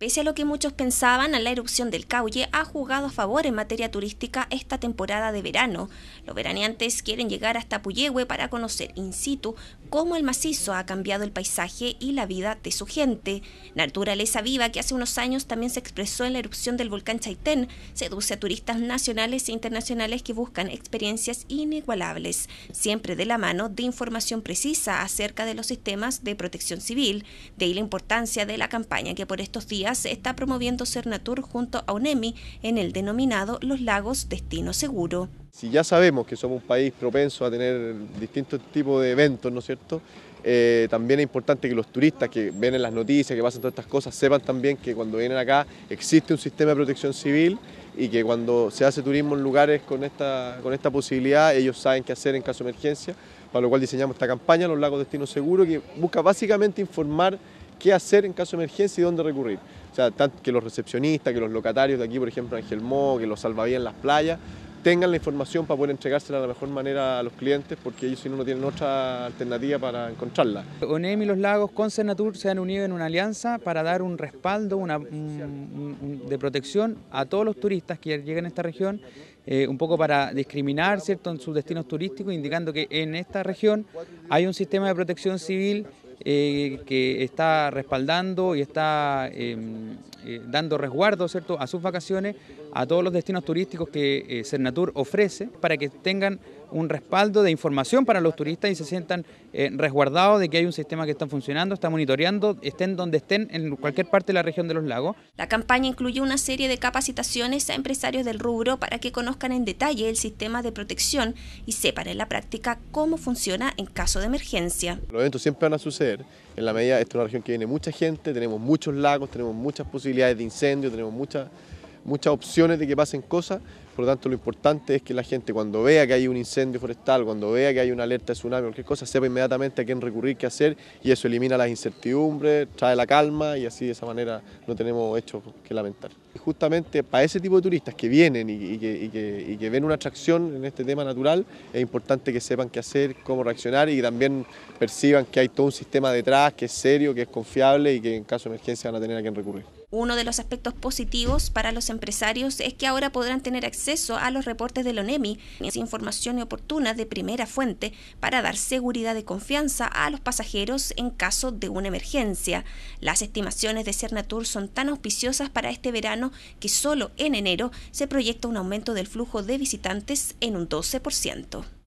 Pese a lo que muchos pensaban, la erupción del Cauye ha jugado a favor en materia turística esta temporada de verano. Los veraneantes quieren llegar hasta Puyehue para conocer in situ cómo el macizo ha cambiado el paisaje y la vida de su gente. naturaleza viva que hace unos años también se expresó en la erupción del volcán Chaitén seduce a turistas nacionales e internacionales que buscan experiencias inigualables, siempre de la mano de información precisa acerca de los sistemas de protección civil. De ahí la importancia de la campaña que por estos días está promoviendo Cernatur junto a UNEMI en el denominado Los Lagos Destino Seguro. Si ya sabemos que somos un país propenso a tener distintos tipos de eventos, ¿no es cierto? Eh, también es importante que los turistas que ven en las noticias, que pasan todas estas cosas, sepan también que cuando vienen acá existe un sistema de protección civil y que cuando se hace turismo en lugares con esta, posibilidad, ellos saben qué hacer en caso de emergencia, para lo cual diseñamos esta campaña, Los Lagos Destino Seguro, que busca básicamente informar qué hacer en caso de emergencia y dónde recurrir. O sea, que los recepcionistas, que los locatarios de aquí, por ejemplo, Ángel Mo, que los salvavía en las playas, tengan la información para poder entregársela de la mejor manera a los clientes, porque ellos si no, no tienen otra alternativa para encontrarla. ONEM y Los Lagos con Senatur se han unido en una alianza para dar un respaldo una, de protección a todos los turistas que llegan a esta región, eh, un poco para discriminar ¿cierto? en sus destinos turísticos, indicando que en esta región hay un sistema de protección civil eh, que está respaldando y está em, eh, dando resguardo ¿cierto? a sus vacaciones, a todos los destinos turísticos que eh, Cernatur ofrece, para que tengan un respaldo de información para los turistas y se sientan resguardados de que hay un sistema que está funcionando, está monitoreando, estén donde estén, en cualquier parte de la región de los lagos. La campaña incluye una serie de capacitaciones a empresarios del rubro para que conozcan en detalle el sistema de protección y sepan en la práctica cómo funciona en caso de emergencia. Los eventos siempre van a suceder en la medida, esta es una región que viene mucha gente, tenemos muchos lagos, tenemos muchas posibilidades de incendio, tenemos muchas opciones de que pasen cosas, por lo tanto, lo importante es que la gente cuando vea que hay un incendio forestal, cuando vea que hay una alerta de tsunami, o cualquier cosa, sepa inmediatamente a quién recurrir, qué hacer y eso elimina las incertidumbres, trae la calma y así de esa manera no tenemos hechos que lamentar. justamente para ese tipo de turistas que vienen y, que, y que ven una atracción en este tema natural, es importante que sepan qué hacer, cómo reaccionar y también perciban que hay todo un sistema detrás que es serio, que es confiable y que en caso de emergencia van a tener a quién recurrir. Uno de los aspectos positivos para los empresarios es que ahora podrán tener acceso a los reportes del ONEMI, es información oportuna de primera fuente para dar seguridad y confianza a los pasajeros en caso de una emergencia. Las estimaciones de Cernatur son tan auspiciosas para este verano que solo en enero se proyecta un aumento del flujo de visitantes en un 12%.